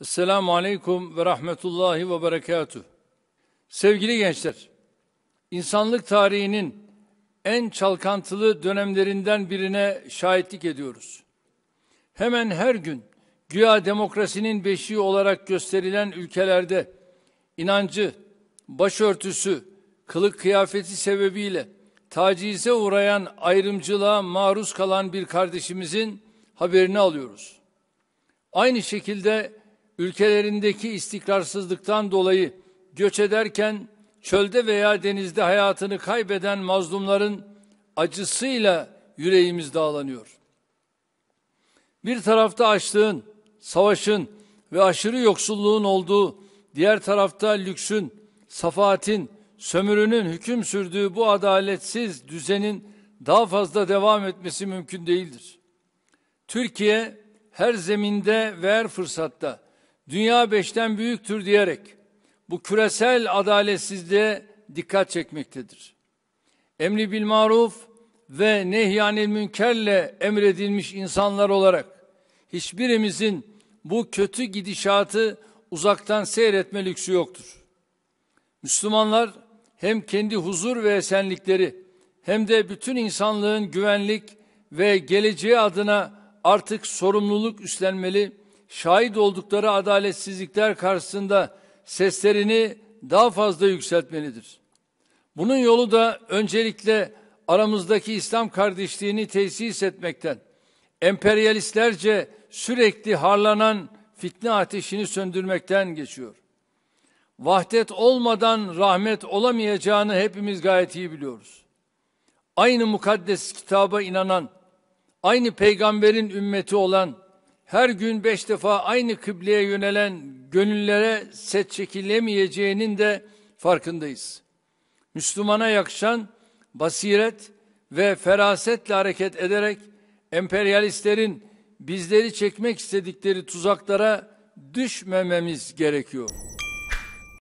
Esselamu Aleyküm ve Rahmetullahi ve Berekatuh. Sevgili gençler, insanlık tarihinin en çalkantılı dönemlerinden birine şahitlik ediyoruz. Hemen her gün güya demokrasinin beşiği olarak gösterilen ülkelerde inancı, başörtüsü, kılık kıyafeti sebebiyle tacize uğrayan ayrımcılığa maruz kalan bir kardeşimizin haberini alıyoruz. Aynı şekilde ülkelerindeki istikrarsızlıktan dolayı göç ederken çölde veya denizde hayatını kaybeden mazlumların acısıyla yüreğimiz dağlanıyor. Bir tarafta açlığın, savaşın ve aşırı yoksulluğun olduğu, diğer tarafta lüksün, safaatin, sömürünün hüküm sürdüğü bu adaletsiz düzenin daha fazla devam etmesi mümkün değildir. Türkiye her zeminde ve her fırsatta dünya beşten büyüktür diyerek bu küresel adaletsizliğe dikkat çekmektedir. Emri bil maruf ve nehyanil münkerle emredilmiş insanlar olarak hiçbirimizin bu kötü gidişatı uzaktan seyretme lüksü yoktur. Müslümanlar hem kendi huzur ve esenlikleri hem de bütün insanlığın güvenlik ve geleceği adına artık sorumluluk üstlenmeli şahit oldukları adaletsizlikler karşısında seslerini daha fazla yükseltmelidir. Bunun yolu da öncelikle aramızdaki İslam kardeşliğini tesis etmekten, emperyalistlerce sürekli harlanan fitne ateşini söndürmekten geçiyor. Vahdet olmadan rahmet olamayacağını hepimiz gayet iyi biliyoruz. Aynı mukaddes kitaba inanan, aynı peygamberin ümmeti olan, her gün beş defa aynı kıbleye yönelen gönüllere set çekilemeyeceğinin de farkındayız. Müslümana yakışan basiret ve ferasetle hareket ederek emperyalistlerin bizleri çekmek istedikleri tuzaklara düşmememiz gerekiyor.